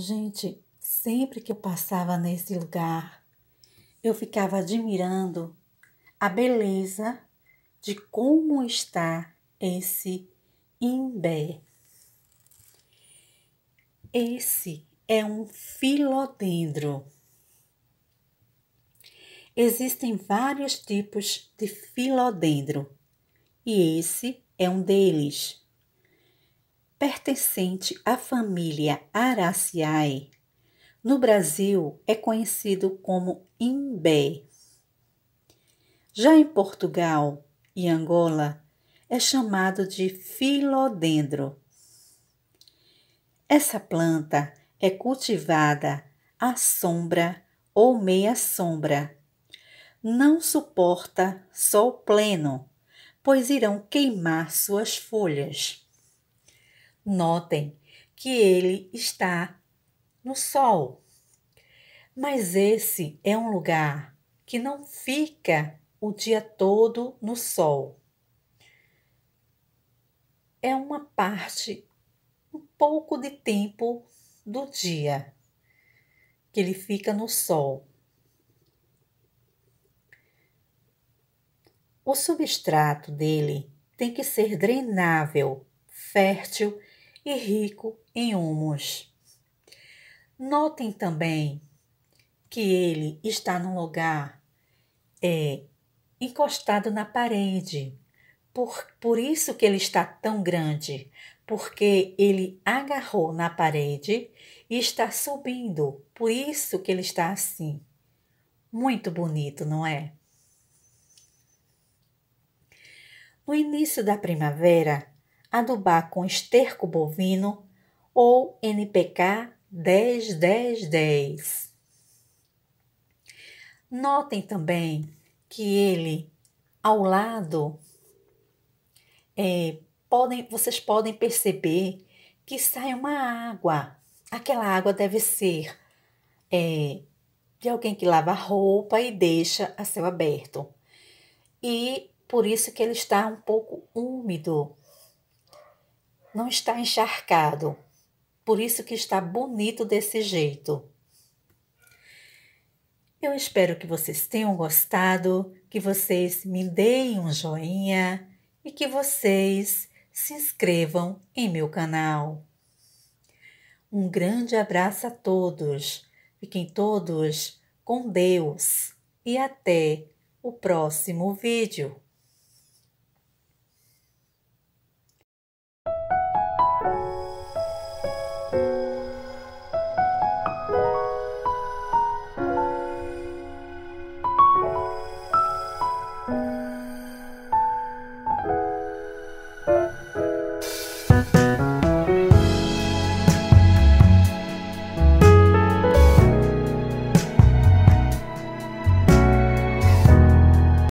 Gente, sempre que eu passava nesse lugar, eu ficava admirando a beleza de como está esse imbé. Esse é um filodendro. Existem vários tipos de filodendro e esse é um deles pertencente à família Araceae, no Brasil é conhecido como imbé. Já em Portugal e Angola é chamado de filodendro. Essa planta é cultivada à sombra ou meia sombra. Não suporta sol pleno, pois irão queimar suas folhas. Notem que ele está no sol. Mas esse é um lugar que não fica o dia todo no sol. É uma parte, um pouco de tempo do dia que ele fica no sol. O substrato dele tem que ser drenável, fértil e rico em humos. Notem também que ele está num lugar é, encostado na parede. Por, por isso que ele está tão grande, porque ele agarrou na parede e está subindo, por isso que ele está assim. Muito bonito, não é? No início da primavera, adubar com esterco bovino ou NPK 10-10-10. Notem também que ele, ao lado, é, podem, vocês podem perceber que sai uma água. Aquela água deve ser é, de alguém que lava roupa e deixa a céu aberto. E por isso que ele está um pouco úmido não está encharcado. Por isso que está bonito desse jeito. Eu espero que vocês tenham gostado, que vocês me deem um joinha e que vocês se inscrevam em meu canal. Um grande abraço a todos. Fiquem todos com Deus e até o próximo vídeo.